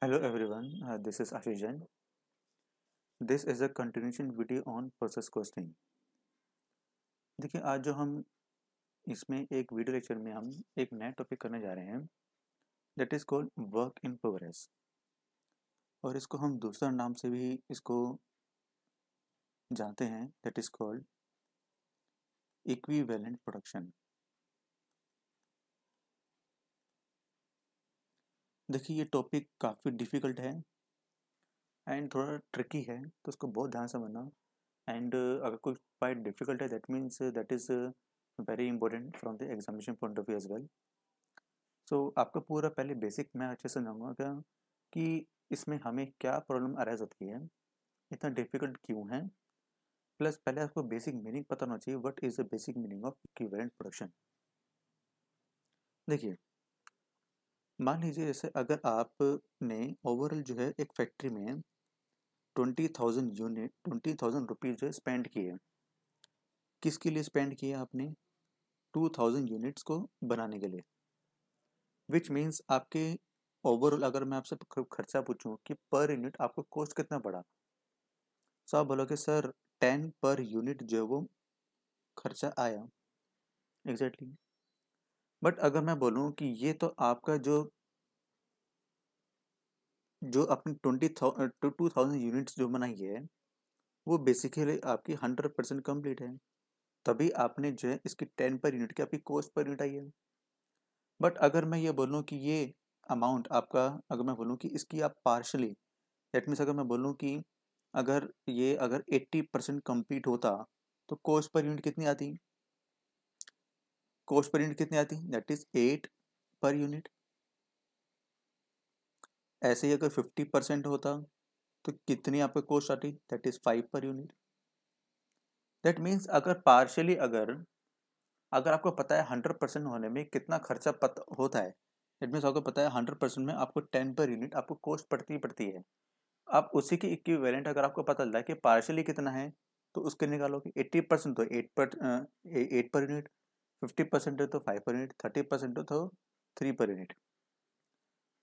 Hello everyone, uh, this is Ashish Jain. This is a continuation video on process costing. देखिए आज जो हम इसमें एक वीडियो लेक्चर में हम एक नया टॉपिक करने जा रहे हैं that is called work in progress और इसको हम दूसरा नाम से भी इसको जानते हैं that is called equi production देखिए ये टॉपिक काफ़ी डिफ़िकल्ट है एंड थोड़ा ट्रिकी है तो उसको बहुत ध्यान से समझना एंड अगर कोई पार्ट डिफ़िकल्ट है that means that is very important from the examination point of view as well so आपका पूरा पहले बेसिक मैं अच्छे से जाऊँगा क्या कि इसमें हमें क्या प्रॉब्लम अराइज होती है इतना डिफ़िकल्ट क्यों है प्लस पहले आपको बेसिक मीनिंग पता होना चाहिए what is the basic meaning of equivalent production देखिए मान लीजिए जैसे अगर आपने ओवरऑल जो है एक फैक्ट्री में twenty thousand unit twenty thousand rupees जो है स्पेंड किए किसके लिए स्पेंड किए आपने टू थाउजेंड यूनिट्स को बनाने के लिए विच मीन्स आपके ओवरऑल अगर मैं आपसे खर्चा पूछूं कि पर यूनिट आपको कॉस्ट कितना पड़ा सो तो आप बोलोगे सर टेन पर यूनिट जो है वो खर्चा आया एग्जैक्टली exactly. बट अगर मैं बोलूँ कि ये तो आपका जो जो अपनी ट्वेंटी टू थाउजेंड यूनिट्स जो बनाई है वो बेसिकली आपकी हंड्रेड परसेंट कम्प्लीट है तभी आपने जो है इसकी टेन पर यूनिट की आपकी कोस्ट पर यूनिट आई है बट अगर मैं ये बोलूँ कि ये अमाउंट आपका अगर मैं बोलूँ कि इसकी आप पार्शली डेट मीन्स अगर मैं बोलूँ कि अगर ये अगर एट्टी परसेंट कम्प्लीट होता तो कोस्ट पर यूनिट कितनी आती कॉस्ट पर यूनिट कितनी आती है that is eight per unit ऐसे ही अगर फिफ्टी परसेंट होता तो कितनी आपको कॉस्ट आती that is five per unit that means अगर पार्शली अगर अगर आपको पता है हंड्रेड परसेंट होने में कितना खर्चा पता होता है दैट मीन्स आपको पता है हंड्रेड परसेंट में आपको टेन पर यूनिट आपको कॉस्ट पड़ती पड़ती है आप उसी की इक्विवेलेंट अगर आपको पता चला कि पार्शली कितना है तो उसके निकालोगे एट्टी परसेंट तो eight per eight per unit fifty percent है तो five per unit thirty percent हो तो थ्री पर यूनिट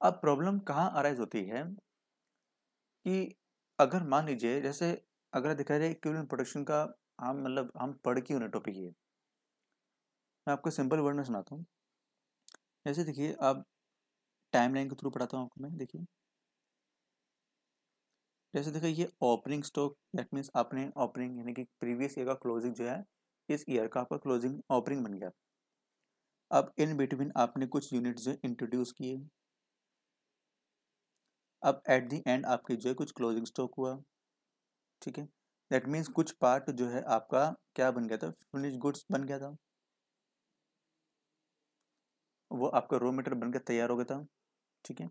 अब प्रॉब्लम कहाँ अराइज होती है कि अगर मान लीजिए जैसे अगर दिखा जाए इक्विवेलेंट प्रोडक्शन का हम मतलब हम पढ़ के यूनिट टॉपिक ये मैं आपको सिंपल वर्ड में सुनाता हूँ जैसे देखिए आप टाइम लाइन के थ्रू पढ़ाता हूँ आपको मैं देखिए जैसे देखिए ये ओपनिंग स्टॉक दैट मीन्स आपने ओपनिंग यानी कि प्रीवियस ईयर का क्लोजिंग जो है इस ईयर का आपका क्लोजिंग ऑपरिंग बन गया अब इन बिटवीन आपने कुछ यूनिट जो इंट्रोड्यूस किए अब एट दी एंड आपके जो है कुछ क्लोजिंग स्टॉक हुआ ठीक है दैट मीन्स कुछ पार्ट जो है आपका क्या बन गया था फिनिश गुड्स बन गया था वो आपका रो मीटर बनकर तैयार हो गया था ठीक है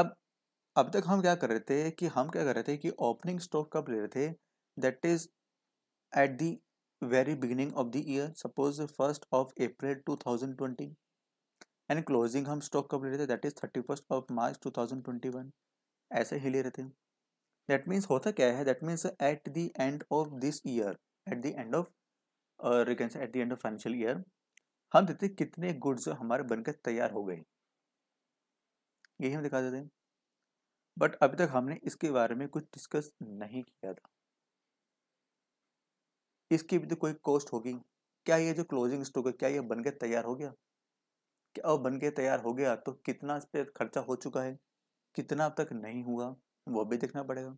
अब अब तक हम क्या कर रहे थे कि हम क्या कर रहे थे कि ओपनिंग स्टॉक कब ले रहे थे that is at the very beginning of the year suppose the 1st of april 2020 and closing हम स्टॉक कब ले रहे थे that is thirty first of March two thousand twenty one ऐसे ही ले रहे थे दैट मीन्स होता क्या है that means at the end of this year at the end of at the end of financial year हम देखते कितने गुड्स हमारे बनकर तैयार हो गए यही हम दिखा देते हैं बट अभी तक हमने इसके बारे में कुछ डिस्कस नहीं किया था इसकी भी तो कोई कॉस्ट होगी क्या ये जो क्लोजिंग स्टॉक है क्या ये बन के तैयार हो गया क्या अब बन के तैयार हो गया तो कितना इस पर खर्चा हो चुका है कितना अब तक नहीं हुआ वो भी देखना पड़ेगा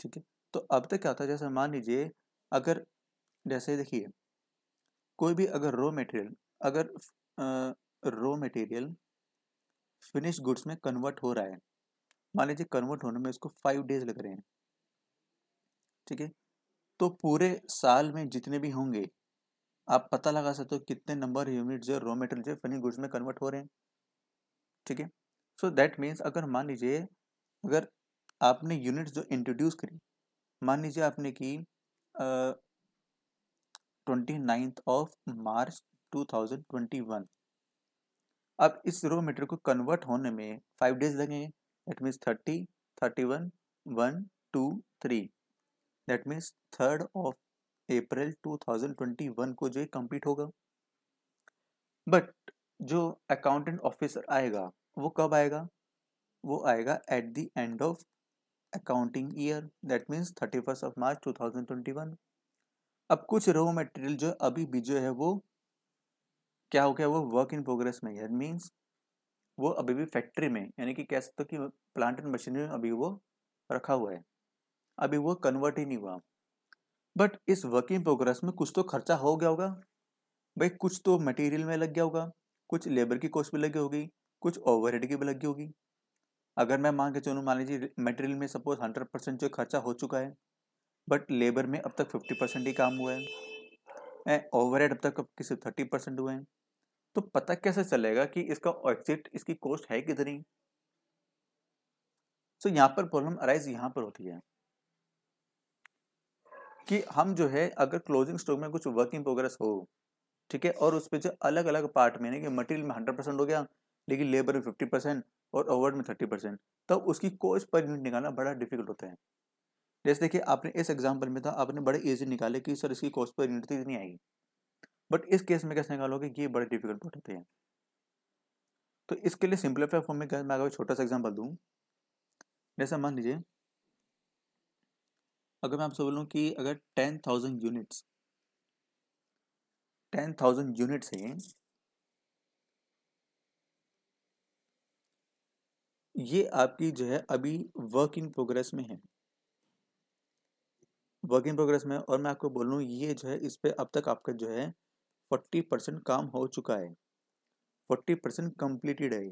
ठीक है तो अब तक क्या होता है जैसे मान लीजिए अगर जैसे देखिए कोई भी अगर रॉ मटेरियल अगर रॉ मटेरियल फिनिश गुड्स में कन्वर्ट हो रहा है मान लीजिए कन्वर्ट होने में इसको फाइव डेज लग रहे हैं ठीक है तो पूरे साल में जितने भी होंगे आप पता लगा सकते हो कितने नंबर यूनिट जो रॉ मेटेरियल जो फिनिश गुड्स में कन्वर्ट हो रहे हैं ठीक है सो दैट मीन्स अगर मान लीजिए अगर आपने यूनिट्स जो इंट्रोड्यूस करी मान लीजिए आपने की ट्वेंटी नाइन्थ ऑफ मार्च 2021 अब इस रो मीटर को कन्वर्ट होने में फाइव डेज लगेंगे that means thirty thirty one one two three that means third of April 2021 को जो कंप्लीट होगा बट जो अकाउंटेंट ऑफिसर आएगा वो कब आएगा वो आएगा at the end of accounting year that means thirty first of March two thousand twenty one अब कुछ रो मटेरियल जो अभी भी जो है वो क्या हो गया वो वर्क इन प्रोग्रेस में है मीन्स वो अभी भी फैक्ट्री में यानी कि कह सकते हो कि प्लांट एंड मशीनरी में अभी वो रखा हुआ है अभी वो कन्वर्ट ही नहीं हुआ बट इस वर्क इन प्रोग्रेस में कुछ तो खर्चा हो गया होगा भाई कुछ तो मटेरियल में लग गया होगा कुछ लेबर की कॉस्ट भी लगी होगी कुछ ओवर की भी लगी होगी अगर मैं मान के चलूँ मान लीजिए मटेरियल में सपोज हंड्रेड परसेंट जो खर्चा हो चुका है बट लेबर में अब तक फिफ्टी परसेंट ही काम हुआ है ओवर अब तक अब किसी थर्टी परसेंट हुए हैं तो पता कैसे चलेगा कि इसका एग्जिट इसकी कॉस्ट है कितनी सो so, यहाँ पर प्रॉब्लम अराइज यहाँ पर होती है कि हम जो है अगर क्लोजिंग स्टॉक में कुछ वर्क इन प्रोग्रेस हो ठीक है और उस पर जो अलग अलग पार्ट में यानी कि मटेरियल में हंड्रेड परसेंट हो गया लेकिन लेबर में फिफ्टी परसेंट और ओवर में थर्टी परसेंट तो उसकी कॉस्ट पर यूनिट निकालना बड़ा डिफिकल्ट होता है जैसे देखिए आपने इस एग्जाम्पल में था आपने बड़े ईजी निकाले कि सर इसकी कॉस्ट पर यूनिट तो इतनी आएगी बट इस केस में कैसे निकालोगे ये बड़े डिफिकल्ट होते हैं तो इसके लिए सिंपलीफाई फॉर्म में मैं अगर छोटा सा एग्जाम्पल दूँ जैसा मान लीजिए अगर मैं आपसे बोलूँ कि अगर ten thousand units ten thousand units है ये आपकी जो है अभी वर्क इन प्रोग्रेस में है वर्क इन प्रोग्रेस में और मैं आपको बोलूँ ये जो है इस पर अब तक आपका जो है फोर्टी परसेंट काम हो चुका है फोर्टी परसेंट कंप्लीटेड है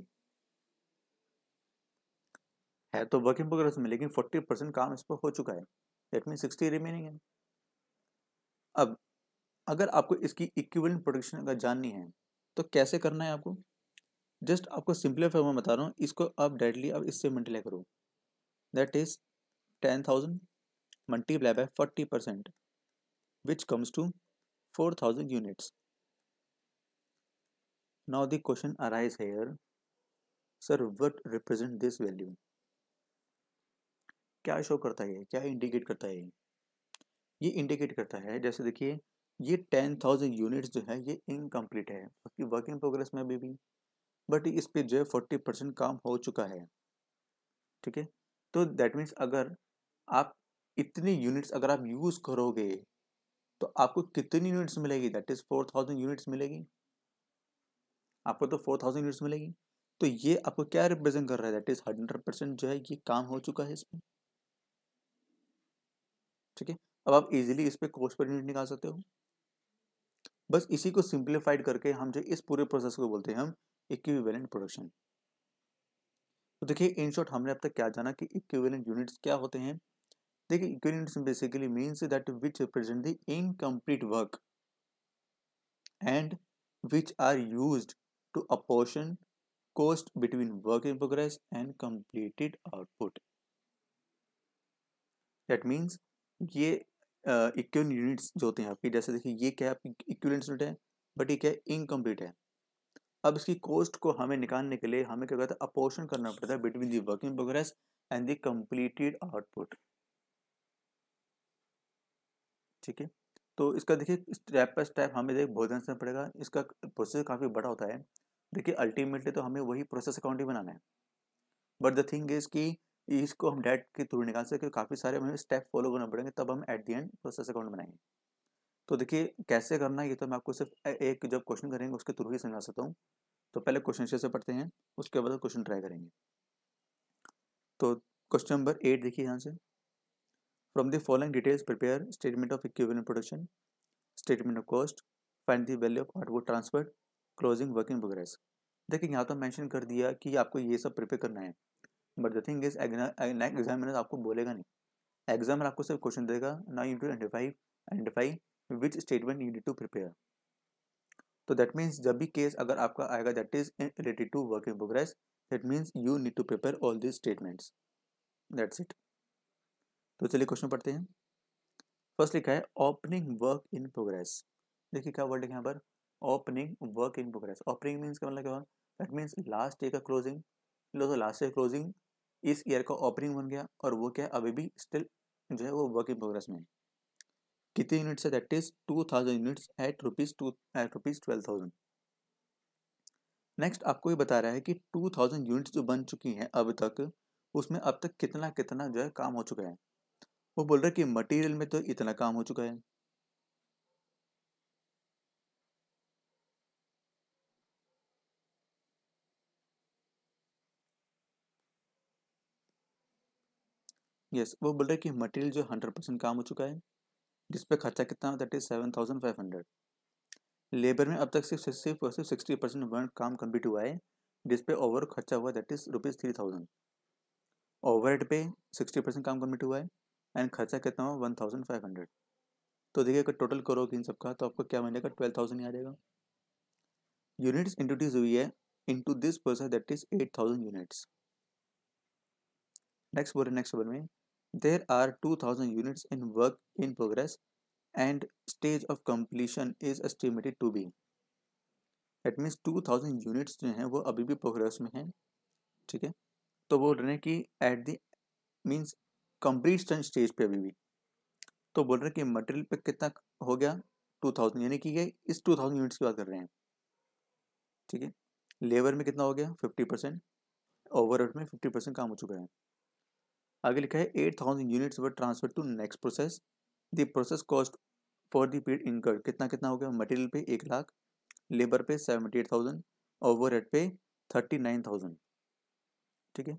है तो वर्क इन प्रोग्रेस में लेकिन फोर्टी परसेंट काम इस पर हो चुका है दैट मीन सिक्सटी रिमेनिंग है अब अगर आपको इसकी इक्विवेलेंट प्रोडक्शन अगर जाननी है तो कैसे करना है आपको जस्ट आपको सिंपले फॉर्म में बता रहा हूँ इसको आप डायरेक्टली आप इससे मल्टीप्लाई करो that is ten thousand multiply by forty percent which comes to four thousand units now the question arise here sir what represent this value क्या शो करता है क्या इंडिकेट करता है ये इंडिकेट करता है जैसे देखिए ये टेन थाउजेंड यूनिट्स जो है ये इनकम्प्लीट है वर्क इन प्रोग्रेस में अभी भी बट इस पर जो है फोर्टी परसेंट काम हो चुका है ठीक है तो दैट मीन्स अगर आप इतनी यूनिट्स अगर आप यूज़ करोगे तो आपको कितनी यूनिट्स मिलेगी that is four thousand units मिलेगी आपको तो फोर थाउजेंड यूनिट्स मिलेगी तो ये आपको क्या रिप्रेजेंट कर रहा है दैट इज़ हंड्रेड परसेंट जो है ये काम हो चुका है इसमें ठीक है अब आप इजीली इस पर कॉस्ट पर यूनिट निकाल सकते हो बस इसी को सिंप्लीफाइड करके हम जो इस पूरे प्रोसेस को बोलते हैं हम इक्विवेलेंट प्रोडक्शन तो देखिए इन शॉर्ट हमने अब तक क्या जाना कि इक्विवेलेंट यूनिट्स क्या होते हैं देखिए equivalent basically means that which represent the incomplete work and which are use to apportion cost between work in progress and completed output that means ये इक्वल यूनिट्स जो होते हैं आपकी जैसे देखिए ये क्या है इक्वलेंट यूनिट है बट ये क्या है इनकम्प्लीट है अब इसकी कॉस्ट को हमें निकालने के लिए हमें क्या कहता है अपोर्शन करना पड़ता है between the working progress and the completed output ठीक है तो इसका देखिए स्टेप बाय स्टेप हमें देख बहुत ध्यान से पड़ेगा इसका प्रोसेस काफ़ी बड़ा होता है देखिए अल्टीमेटली तो हमें वही प्रोसेस अकाउंट ही बनाना है बट द थिंग इज़ की इसको हम डेट के थ्रू निकाल सकते काफ़ी सारे हमें स्टेप फॉलो करना पड़ेंगे तब हम at the end process account बनाएंगे तो देखिए कैसे करना है ये तो मैं आपको सिर्फ एक जब क्वेश्चन करेंगे उसके थ्रू ही समझा सकता हूँ तो पहले क्वेश्चन से पढ़ते हैं उसके बाद क्वेश्चन ट्राई करेंगे तो क्वेश्चन नंबर एट देखिए यहाँ से from the following details prepare statement of equipment production statement of cost find the value of output transfer closing working progress देखिए यहाँ तो मैंशन कर दिया कि आपको ये सब प्रिपेयर करना है but the thing is examiner आपको बोलेगा नहीं एग्जामिनर आपको सिर्फ क्वेश्चन देगा ना you to identify identify which statement you need to prepare तो दैट मीन्स जब भी केस अगर आपका आएगा that is related to work in progress that means you need to prepare all this statements that's it तो चलिए question पढ़ते हैं फर्स्ट लिखा है ओपनिंग वर्क इन प्रोग्रेस देखिए क्या वर्ड लिखा यहाँ पर opening work in progress opening means क्या मतलब क्या हुआ दैट मीन्स लास्ट डे का क्लोजिंग लास्ट डे क्लोजिंग इस ईयर का ओपनिंग बन गया और वो क्या अभी भी स्टिल जो है वो वर्क इन प्रोग्रेस में है कितनी यूनिट्स है that is two thousand units eight rupees two eight rupees twelve thousand next आपको ये बता रहा है कि टू थाउजेंड यूनिट्स जो बन चुकी हैं अब तक उसमें अब तक कितना कितना जो है काम हो चुका है वो बोल रहा है कि मटेरियल में तो इतना काम हो चुका है यस yes, वो बोल रहे कि मटेरियल जो हंड्रेड परसेंट काम हो चुका है जिस पे खर्चा कितना है that is seven thousand five hundred labour में अब तक सिर्फ सिर्फ और सिर्फ सिक्सटी परसेंट वर्क काम कम्प्लीट हुआ है जिस पे ओवर खर्चा हुआ that is rupees three thousand overhead पे सिक्सटी परसेंट काम कम्प्लीट हुआ है एंड खर्चा कितना हुआ वन थाउजेंड फाइव हंड्रेड तो देखिए अगर टोटल करोगे इन सबका तो आपको क्या मिलेगा ट्वेल्व थाउजेंड ही आ जाएगा यूनिट्स इंट्रोड्यूस हुई है into this process that is eight thousand units next बोल रहे नेक्स्ट बोल में There are 2000 units in work in progress and stage of completion is estimated to be that means two thousand units जो हैं वो अभी भी progress में हैं ठीक है तो बोल रहे हैं कि at the means complete stage पे अभी भी तो बोल रहे हैं कि मटेरियल पे कितना हो गया टू थाउजेंड यानी कि ये इस टू थाउजेंड यूनिट्स की बात कर रहे हैं ठीक है लेबर में कितना हो गया फिफ्टी परसेंट ओवरऑल में फिफ्टी परसेंट काम हो चुका है आगे लिखा है eight thousand units were transfer to next process the process cost for the period incurred कितना कितना हो गया मटेरियल पे एक लाख लेबर पे seventy eight thousand overhead पे थर्टी नाइन थाउजेंड ठीक है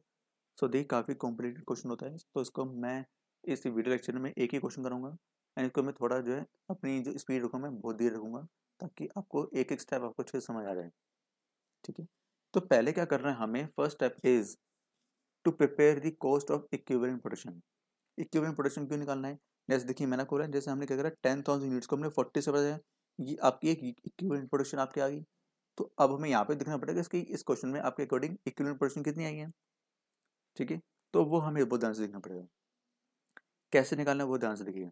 सो देखिए काफ़ी कॉम्प्लिकेटेड क्वेश्चन होता है तो इसको मैं इस वीडियो लेक्चर में एक ही क्वेश्चन करूँगा एंड इसको मैं थोड़ा जो है अपनी जो स्पीड रखूँगा मैं बहुत देर रखूँगा ताकि आपको एक एक स्टेप आपको अच्छे से समझ आ जाए ठीक है तो पहले क्या करना है हमें first step is to prepare the cost of equivalent production equivalent production क्यों निकालना है जैसे देखिए मैंने खोला जैसे हमने क्या करा टेन थाउजेंड यूनिट्स को हमने फोर्टी से बताया ये आपकी एक इक्विवेलेंट प्रोडक्शन आपके आ गई तो अब हमें यहाँ पे देखना पड़ेगा इसके इस क्वेश्चन में आपके अकॉर्डिंग इक्विवेलेंट प्रोडक्शन कितनी आई है ठीक है तो वो हमें बहुत ध्यान से देखना पड़ेगा कैसे निकालना है वो ध्यान से देखिए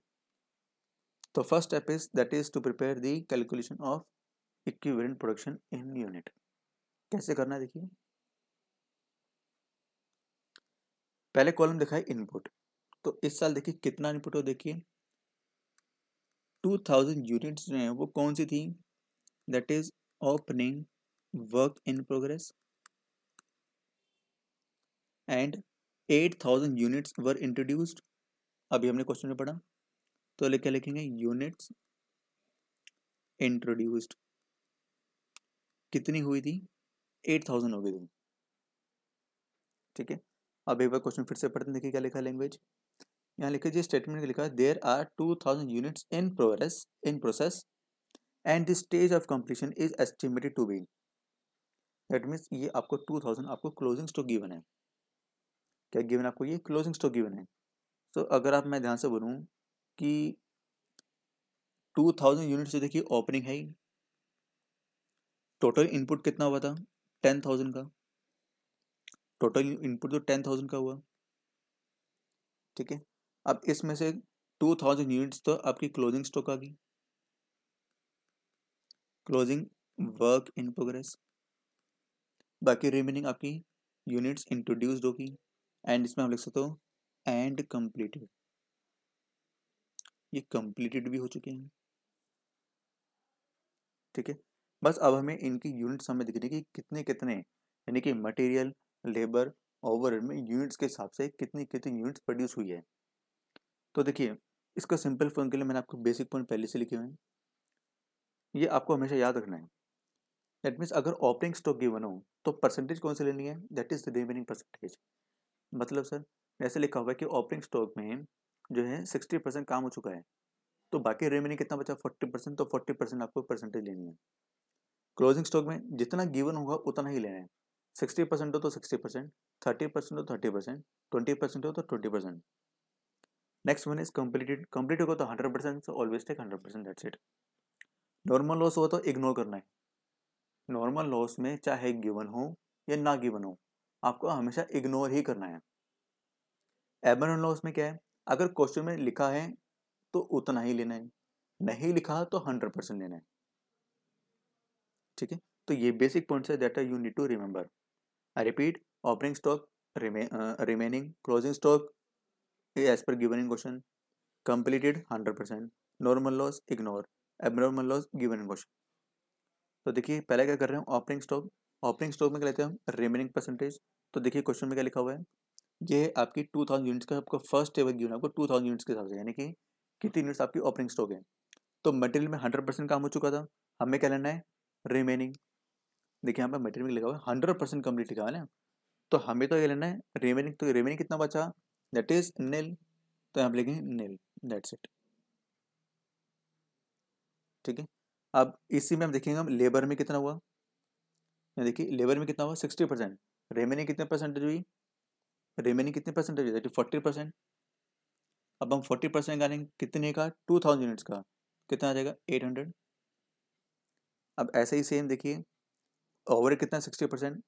तो first step is that is to prepare the calculation of equivalent production in unit कैसे करना है देखिए पहले कॉलम दिखा है इनपुट तो इस साल देखिए कितना इनपुट हो देखिए टू थाउजेंड यूनिट्स जो हैं वो कौन सी थी that is opening work in progress and eight thousand units were introduced अभी हमने क्वेश्चन में पढ़ा तो क्या लिखेंगे यूनिट्स इंट्रोड्यूस्ड कितनी हुई थी एट थाउजेंड हो गई थी ठीक है अब एक बार क्वेश्चन फिर से पढ़ते हैं देखिए क्या लिखा लैंग्वेज यहाँ लिखा जी स्टेटमेंट लिखा है there are two thousand units in progress in process and the stage of completion is estimated to be that means ये आपको टू थाउजेंड आपको क्लोजिंग स्टॉक गिवन है क्या गिवन आपको ये क्लोजिंग स्टॉक गिवन है सो so, अगर आप मैं ध्यान से बोलूँ कि टू थाउजेंड यूनिट जो देखिए ओपनिंग है टोटल इनपुट कितना हुआ था टेन थाउजेंड का टोटल इनपुट तो टेन थाउजेंड का हुआ ठीक है अब इसमें से टू थाउजेंड यूनिट्स तो आपकी क्लोजिंग स्टॉक आ गई क्लोजिंग वर्क इन प्रोग्रेस बाकी रिमेनिंग आपकी यूनिट्स इंट्रोड्यूस्ड होगी एंड इसमें आप लिख सकते हो एंड कंप्लीटेड ये कंप्लीटेड भी हो चुके हैं ठीक है बस अब हमें इनकी यूनिट्स हमें दिखने की कितने कितने यानी कि मटेरियल लेबर ओवर में यूनिट्स के हिसाब से कितनी कितनी यूनिट्स प्रोड्यूस हुई है तो देखिए इसका सिंपल फॉर्म के लिए मैंने आपको बेसिक पॉइंट पहले से लिखे हुए हैं ये आपको हमेशा याद रखना है दैट मीन्स अगर ओपनिंग स्टॉक गिवन हो तो परसेंटेज कौन सी लेनी है दैट इज रिमेनिंग परसेंटेज मतलब सर ऐसे लिखा हुआ है कि ओपनिंग स्टॉक में जो है सिक्सटी परसेंट काम हो चुका है तो बाकी रिमेनिंग कितना बचा फोर्टी परसेंट तो फोर्टी परसेंट आपको परसेंटेज लेनी है क्लोजिंग स्टॉक में जितना गिवन होगा उतना ही लेना है सिक्सटी परसेंट हो तो सिक्सटी परसेंट थर्टी परसेंट हो तो थर्टी परसेंट ट्वेंटी परसेंट हो तो twenty percent next one is completed complete होगा तो hundred percent so always take hundred percent that's it normal loss होगा तो इग्नोर करना है नॉर्मल लॉस में चाहे गिवन हो या ना गिवन हो आपको हमेशा इग्नोर ही करना है एबन लॉस में क्या है अगर क्वेश्चन में लिखा है तो उतना ही लेना है नहीं लिखा तो हंड्रेड परसेंट लेना है ठीक है तो ये बेसिक पॉइंट्स है that you need to remember I repeat opening stock remaining closing stock as per given in question completed hundred percent normal loss ignore abnormal loss given in question तो देखिए पहले क्या कर रहे हैं ऑपनिंग स्टॉक ऑपनिंग स्टॉक में क्या लेते हैं हम रिमेनिंग परसेंटेज तो देखिए क्वेश्चन में क्या लिखा हुआ है ये आपकी टू थाउजेंड यूनिट्स का आपको फर्स्ट टेबल गिवन आपको टू थाउजेंड यूनिट्स के हिसाब से यानी कि कितनी यूनिट्स आपकी ओपनिंग स्टॉक है तो मटेरियल में हंड्रेड परसेंट काम हो चुका था हमें क्या लेना है रिमेनिंग देखिए यहाँ पर मटेरियल लिखा हुआ है हंड्रेड परसेंट कम्प्लीट लिखा हुआ है तो हमें तो ये लेना है रेमेनिंग तो रेमेनिंग कितना बचा दैट इज नील तो यहाँ पर लिखेंगे नील दैट्स इट ठीक है अब इसी में हम देखेंगे हम लेबर में कितना हुआ देखिए लेबर में कितना हुआ सिक्सटी परसेंट रेमेनिंग कितने परसेंटेज हुई रेमेनिंग कितने परसेंटेज हुई दैट इज फोर्टी परसेंट अब हम फोर्टी परसेंट लेंगे कितने का टू थाउजेंड यूनिट्स का कितना आ जाएगा एट हंड्रेड अब ऐसे ही सेम देखिए ओवर कितना सिक्सटी परसेंट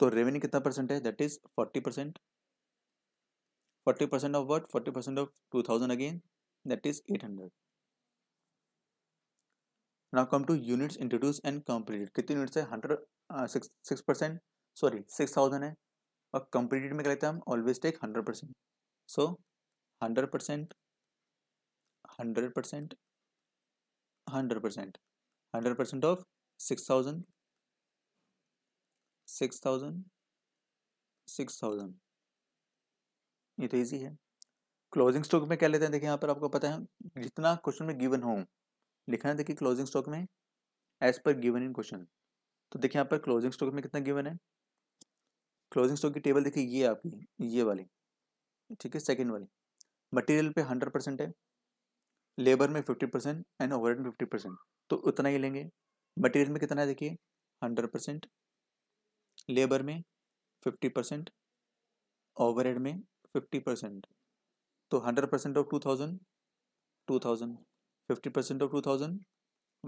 तो रेवेन्यू कितना परसेंट है that is forty percent forty percent of work forty percent of two thousand again that is eight hundred now come to units introduce and completed कितनी units है hundred six percent sorry six thousand है और completed में कह लेते हैं हम always take hundred percent so hundred percent hundred percent hundred percent hundred percent of six thousand six thousand six thousand ये तो ईजी है क्लोजिंग स्टॉक में क्या लेते हैं देखिए यहाँ पर आपको पता है जितना क्वेश्चन में गिवन हो लिखना है देखिए क्लोजिंग स्टॉक में as per given in question तो देखिए यहाँ पर क्लोजिंग स्टॉक में कितना गिवन है क्लोजिंग स्टॉक की टेबल देखिए ये आपकी ये वाली ठीक है सेकेंड वाली मटेरियल पे हंड्रेड परसेंट है लेबर में fifty percent and over fifty percent तो उतना ही लेंगे मटेरियल में कितना है देखिए हंड्रेड परसेंट लेबर में फिफ्टी परसेंट ओवरहेड में फिफ्टी परसेंट तो hundred percent of two thousand two thousand fifty percent of two thousand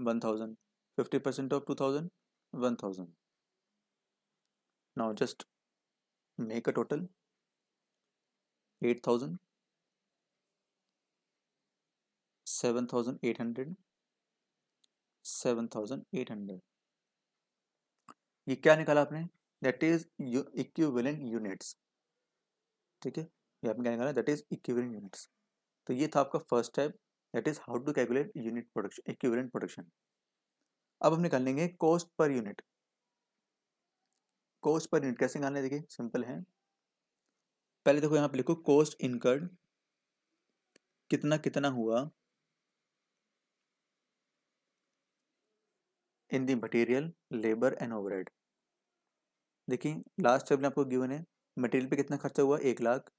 one thousand fifty percent of two thousand one thousand just make a total eight thousand seven thousand eight hundred seven thousand eight hundred ये क्या निकाला आपने that is equivalent units ठीक है ये आपने क्या निकाला दैट इज इक्विवेलेंट यूनिट्स तो ये था आपका first step that is how to calculate unit production equivalent production अब हम निकाल लेंगे cost per unit cost per unit कैसे निकालना है देखिए सिंपल है पहले देखो यहाँ पे लिखो कॉस्ट इनकर्ड कितना कितना हुआ in the material labour and overhead देखिए लास्ट टेबल आपको गिवन है मटेरियल पे कितना खर्चा हुआ एक लाख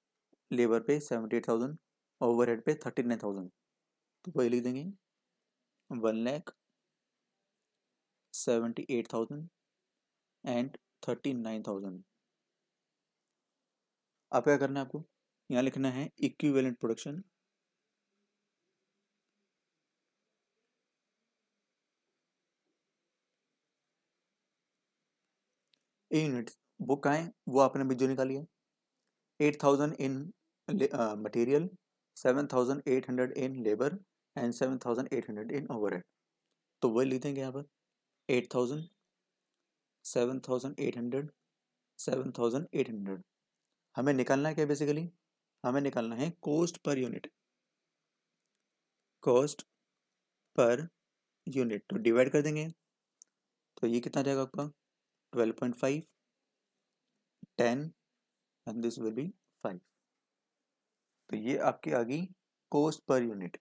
लेबर पे seventy eight thousand overhead पे थर्टी नाइन थाउजेंड तो वही लिख देंगे one lakh seventy eight thousand and thirty nine thousand आप क्या करना है आपको यहाँ लिखना है इक्विवेलेंट प्रोडक्शन ए यूनिट वो कहाँ वो आपने अभी जो निकाली है eight thousand in material seven thousand eight hundred in labour and seven thousand eight hundred in over तो वही लिख देंगे यहाँ पर eight thousand seven thousand eight hundred seven thousand eight hundred हमें निकालना है क्या बेसिकली हमें निकालना है cost per unit cost per unit तो डिवाइड कर देंगे तो ये कितना जाएगा आपका 12.5 10 and this will be 5 तो ये आपकी आ गई कॉस्ट पर यूनिट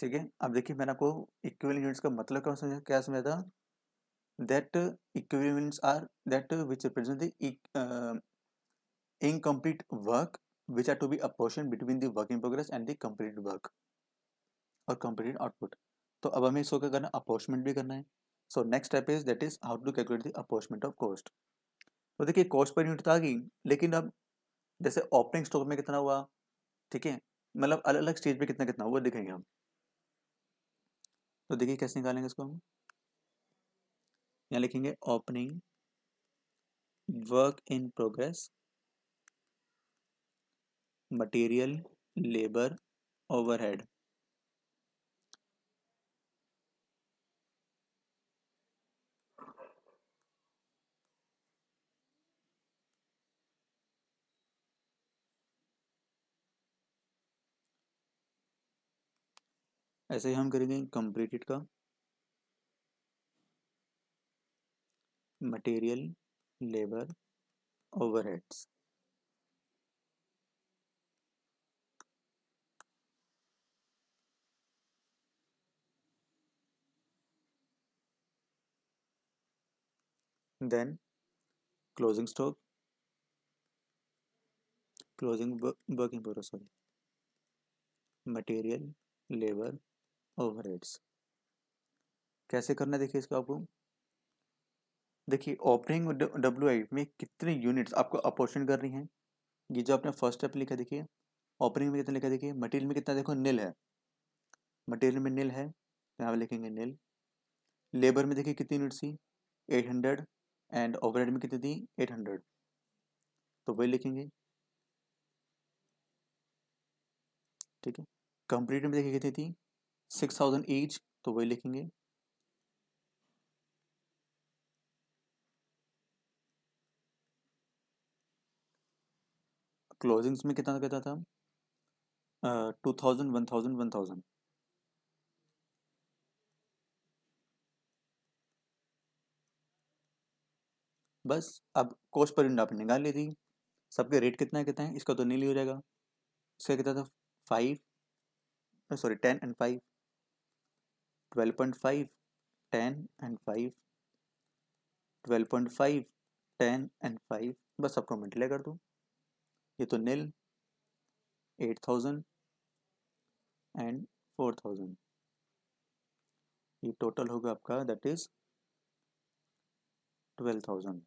ठीक है अब देखिए मैंने आपको इक्विवेलेंट यूनिट्स का मतलब क्या समझा क्या समझा था that equivalents are that which represent the incomplete work which are to be apportion between the work in progress and the complete work और कम्प्लीट आउटपुट तो अब हमें इसको क्या करना अपोर्शमेंट भी करना है so next step is that is how to calculate the apportionment of cost तो देखिए कॉस्ट पर यूनिट आ गई लेकिन अब जैसे ओपनिंग स्टॉक में कितना हुआ ठीक है मतलब अलग अलग स्टेज पे कितना कितना हुआ दिखेंगे हम तो देखिए कैसे निकालेंगे इसको हम यहाँ लिखेंगे opening work in progress material labour overhead ऐसे ही हम करेंगे कंप्लीटेड का material labour overheads then closing stock closing working process material labour overheads कैसे करना है देखिए इसको आपको देखिए ओपनिंग डब्ल्यू आई में कितने यूनिट्स आपको कर करनी है ये जो आपने फर्स्ट स्टेप लिखा देखिए ओपनिंग में कितना लिखा देखिए मटेरियल में कितना देखो नील है मटेरियल में नील है यहाँ पर लिखेंगे नील लेबर में देखिए कितनी यूनिट थी एट हंड्रेड एंड ओवरहेड में कितनी थी एट हंड्रेड तो वही लिखेंगे ठीक है कंप्लीट में देखिए कितनी थी सिक्स थाउजेंड ईच तो वही लिखेंगे क्लोजिंग्स में कितना कहता था two thousand one thousand one thousand बस अब कोस्ट पर यूनिट आपने निकाल ली थी सबके रेट कितना है कितना है इसका तो नील हो जाएगा इसका कितना था five sorry ten and five 12.5 10 twelve 5 12.5 10 and 5 बस सबको मिडले कर दूँ ये तो नील 8000 एंड 4000 ये टोटल होगा आपका दैट इज 12000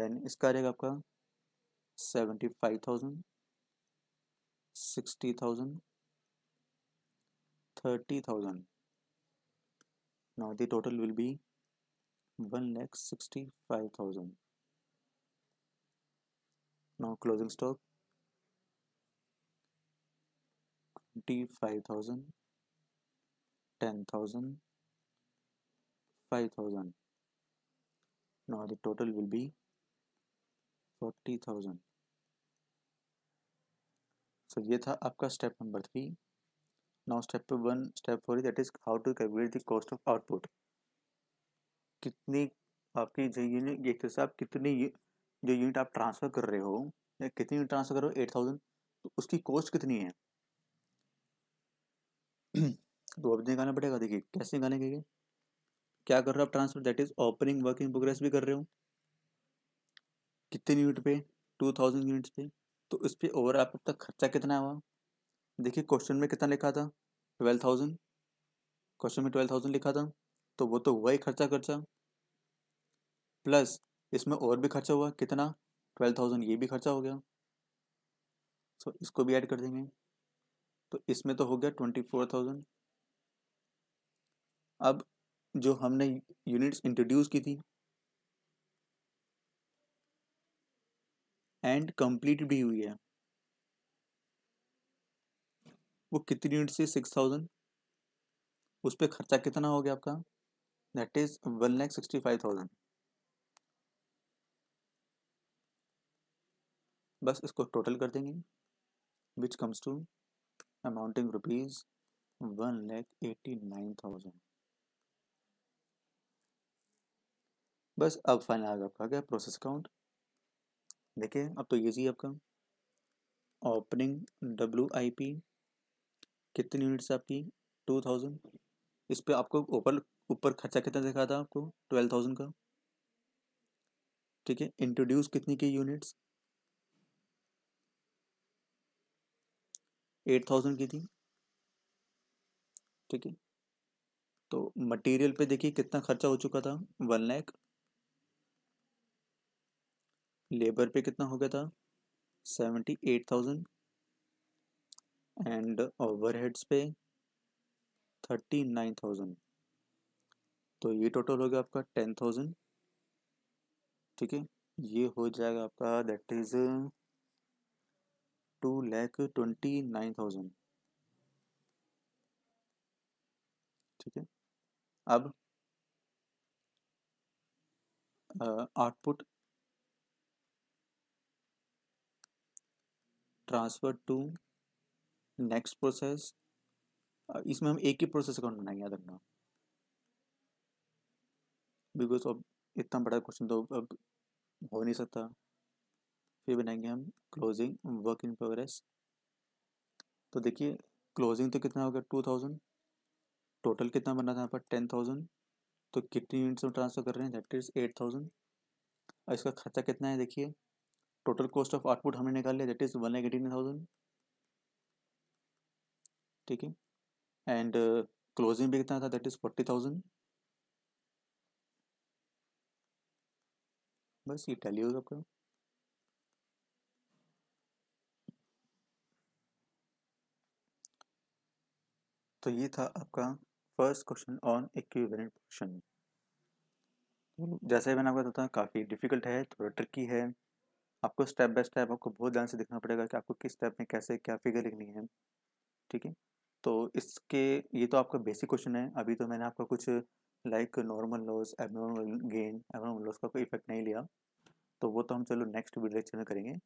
देन इसका सेवेंटी फाइव आपका 75000 60000 thirty thousand. now the total will be one lakh sixty five thousand. now closing stock twenty five thousand, ten thousand, five thousand. now the total will be forty thousand. so ये था आपका step number three now step 1 step 4 that is how to calculate the cost of output कितनी आपकी जो unit एक तरह तो से आप कितनी जो यूनिट आप ट्रांसफ़र कर रहे हो या कितनी यूनिट ट्रांसफ़र कर रहे हो एट थाउजेंड तो उसकी कॉस्ट कितनी है तो अब निकालना पड़ेगा देखिए कैसे निकालेंगे ये क्या कर रहे हो आप transfer that is opening work in progress भी कर रहे हो कितने यूनिट पे टू थाउजेंड यूनिट पे तो इस पर ओवर आप तक खर्चा कितना हुआ देखिए क्वेश्चन में कितना लिखा था ट्वेल्व थाउजेंड क्वेश्चन में ट्वेल्व थाउजेंड लिखा था तो वो तो हुआ ही खर्चा खर्चा प्लस इसमें और भी खर्चा हुआ कितना ट्वेल्व थाउजेंड ये भी खर्चा हो गया सो इसको भी ऐड कर देंगे तो इसमें तो हो गया ट्वेंटी फोर थाउजेंड अब जो हमने यूनिट्स इंट्रोड्यूस की थी एंड कंप्लीट भी हुई है वो कितनी यूनिट से सिक्स थाउजेंड उस पर खर्चा कितना हो गया आपका that is one lakh sixty five thousand बस इसको टोटल कर देंगे which comes to amounting rupees one lakh eighty nine thousand बस अब फाइनल आ आपका क्या प्रोसेस अकाउंट देखिए अब तो ये आपका ओपनिंग डब्ल्यू आई पी कितनी यूनिट्स आपकी टू थाउजेंड इस पर आपको ऊपर ऊपर खर्चा कितना दिखा था आपको ट्वेल्व थाउजेंड का ठीक है इंट्रोड्यूस कितनी की यूनिट्स एट थाउजेंड की थी ठीक है तो मटेरियल पे देखिए कितना खर्चा हो चुका था वन लैख लेबर पे कितना हो गया था seventy eight thousand and overheads पे थर्टी नाइन थाउजेंड तो ये टोटल हो गया आपका टेन थाउजेंड ठीक है ये हो जाएगा आपका that is two lakh twenty nine thousand ठीक है अब output transfer to next process uh, इसमें हम एक ही प्रोसेस अकाउंट बनाएंगे याद रखना बिकॉज अब इतना बड़ा क्वेश्चन तो अब हो नहीं सकता फिर बनाएंगे हम क्लोजिंग वर्क इन प्रोग्रेस तो देखिए क्लोजिंग तो कितना हो गया टू थाउजेंड टोटल कितना बना था यहाँ पर टेन थाउजेंड तो कितनी यूनिट्स में ट्रांसफर कर रहे हैं दैट इज एट थाउजेंड और इसका खर्चा कितना है देखिए टोटल कॉस्ट ऑफ आउटपुट हमने निकाल लिया that is one lakh eighteen thousand ठीक है एंड क्लोजिंग uh, भी कितना था दैट इज फोर्टी थाउजेंड बस ये टैली होगा आपका तो ये था आपका first question on equivalent function जैसे मैंने आपको बताया काफ़ी डिफिकल्ट है थोड़ा ट्रिकी है आपको स्टेप बाय स्टेप आपको बहुत ध्यान से देखना पड़ेगा कि आपको किस स्टेप में कैसे क्या फिगर लिखनी है ठीक है तो इसके ये तो आपका बेसिक क्वेश्चन है अभी तो मैंने आपका कुछ like normal loss abnormal gain abnormal loss का कोई इफेक्ट नहीं लिया तो वो तो हम चलो नेक्स्ट वीडियो लेक्चर में करेंगे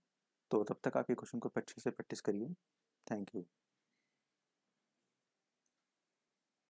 तो तब तक आप ये क्वेश्चन को अच्छे से प्रैक्टिस करिए थैंक यू